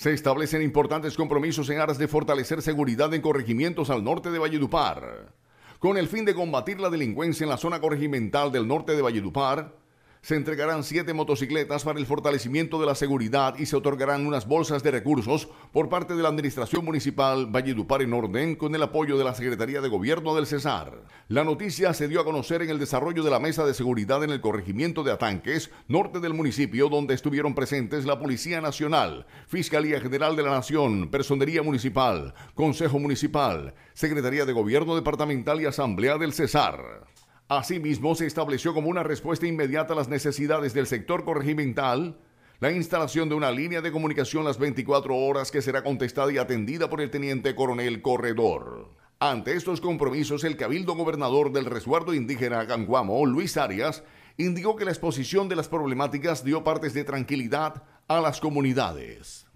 Se establecen importantes compromisos en aras de fortalecer seguridad en corregimientos al norte de Valledupar. Con el fin de combatir la delincuencia en la zona corregimental del norte de Valledupar, se entregarán siete motocicletas para el fortalecimiento de la seguridad y se otorgarán unas bolsas de recursos por parte de la Administración Municipal Valledupar en Orden con el apoyo de la Secretaría de Gobierno del Cesar. La noticia se dio a conocer en el desarrollo de la mesa de seguridad en el corregimiento de Atanques, norte del municipio, donde estuvieron presentes la Policía Nacional, Fiscalía General de la Nación, Personería Municipal, Consejo Municipal, Secretaría de Gobierno Departamental y Asamblea del Cesar. Asimismo, se estableció como una respuesta inmediata a las necesidades del sector corregimental la instalación de una línea de comunicación las 24 horas que será contestada y atendida por el teniente coronel Corredor. Ante estos compromisos, el cabildo gobernador del resguardo indígena Ganguamo, Luis Arias, indicó que la exposición de las problemáticas dio partes de tranquilidad a las comunidades.